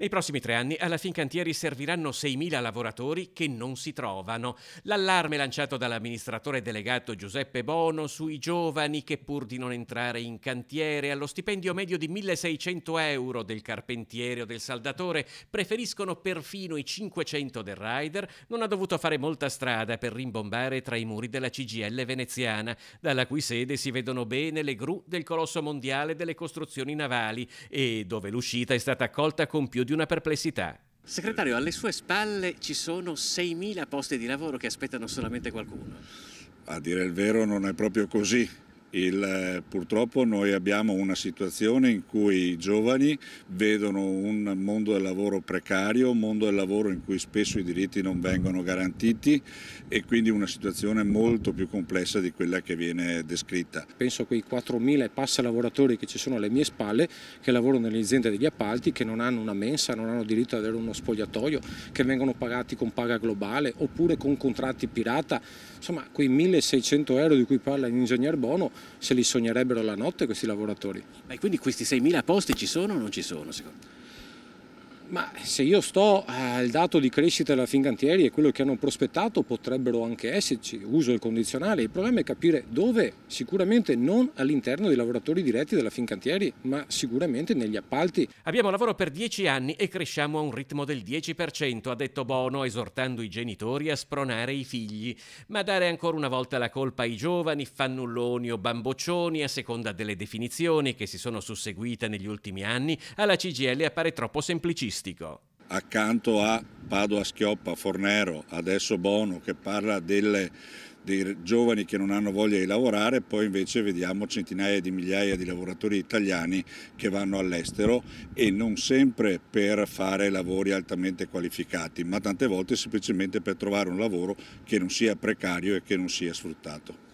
Nei prossimi tre anni alla Fincantieri serviranno 6.000 lavoratori che non si trovano. L'allarme lanciato dall'amministratore delegato Giuseppe Bono sui giovani che pur di non entrare in cantiere allo stipendio medio di 1.600 euro del carpentiere o del saldatore preferiscono perfino i 500 del rider non ha dovuto fare molta strada per rimbombare tra i muri della CGL veneziana, dalla cui sede si vedono bene le gru del colosso mondiale delle costruzioni navali e dove l'uscita è stata accolta con più di di una perplessità. Segretario, alle sue spalle ci sono 6.000 posti di lavoro che aspettano solamente qualcuno. A dire il vero non è proprio così. Il, eh, purtroppo noi abbiamo una situazione in cui i giovani vedono un mondo del lavoro precario, un mondo del lavoro in cui spesso i diritti non vengono garantiti e quindi una situazione molto più complessa di quella che viene descritta. Penso a quei 4.000 e passa lavoratori che ci sono alle mie spalle, che lavorano nelle aziende degli appalti, che non hanno una mensa, non hanno diritto ad avere uno spogliatoio, che vengono pagati con paga globale oppure con contratti pirata, insomma quei 1.600 euro di cui parla l'ingegner Bono se li sognerebbero la notte questi lavoratori. Ma quindi questi 6.000 posti ci sono o non ci sono secondo te? Ma se io sto al eh, dato di crescita della Fincantieri e quello che hanno prospettato potrebbero anche esserci, uso il condizionale, il problema è capire dove, sicuramente non all'interno dei lavoratori diretti della Fincantieri, ma sicuramente negli appalti. Abbiamo lavoro per dieci anni e cresciamo a un ritmo del 10%, ha detto Bono, esortando i genitori a spronare i figli, ma dare ancora una volta la colpa ai giovani, fannulloni o bamboccioni, a seconda delle definizioni che si sono susseguite negli ultimi anni, alla CGL appare troppo semplicista calcistico. Accanto a Padova Schioppa, Fornero, adesso Bono che parla delle, dei giovani che non hanno voglia di lavorare, poi invece vediamo centinaia di migliaia di lavoratori italiani che vanno all'estero e non sempre per fare lavori altamente qualificati, ma tante volte semplicemente per trovare un lavoro che non sia precario e che non sia sfruttato.